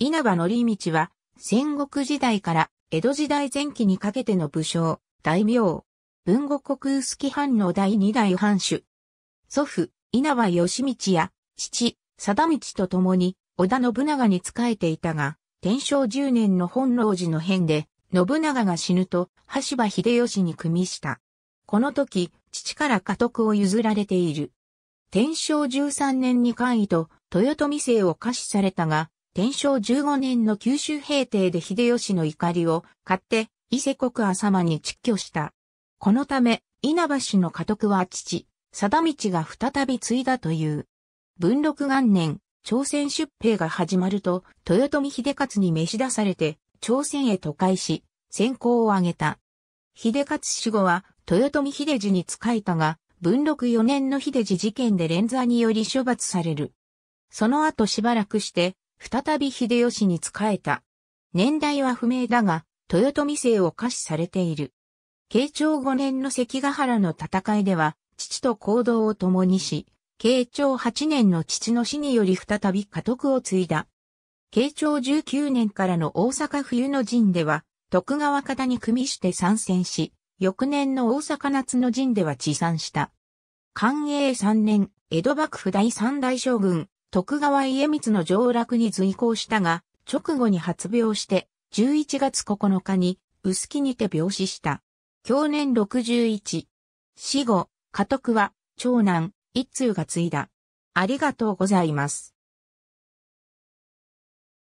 稲葉則道は、戦国時代から江戸時代前期にかけての武将、大名、文後国薄木藩の第二代藩主。祖父、稲葉義道や、父、貞道と共に、織田信長に仕えていたが、天正10年の本能寺の変で、信長が死ぬと、橋場秀吉に組みした。この時、父から家督を譲られている。天正13年に官位と豊臣姓を可視されたが、天正15年の九州平定で秀吉の怒りを買って、伊勢国浅間に蟄居した。このため、稲葉氏の家督は父、貞道が再び継いだという。文禄元年、朝鮮出兵が始まると、豊臣秀勝に召し出されて、朝鮮へ都会し、先行を挙げた。秀勝死後は、豊臣秀次に仕えたが、文禄4年の秀次事件で連座により処罰される。その後しばらくして、再び秀吉に仕えた。年代は不明だが、豊臣姓を可視されている。慶長5年の関ヶ原の戦いでは、父と行動を共にし、慶長8年の父の死により再び家督を継いだ。慶長19年からの大阪冬の陣では、徳川方に組みして参戦し、翌年の大阪夏の陣では持参した。寛永3年、江戸幕府第三代将軍、徳川家光の上洛に随行したが、直後に発病して、11月9日に、薄木にて病死した。去年61。死後、家督は、長男、一通が継いだ。ありがとうございます。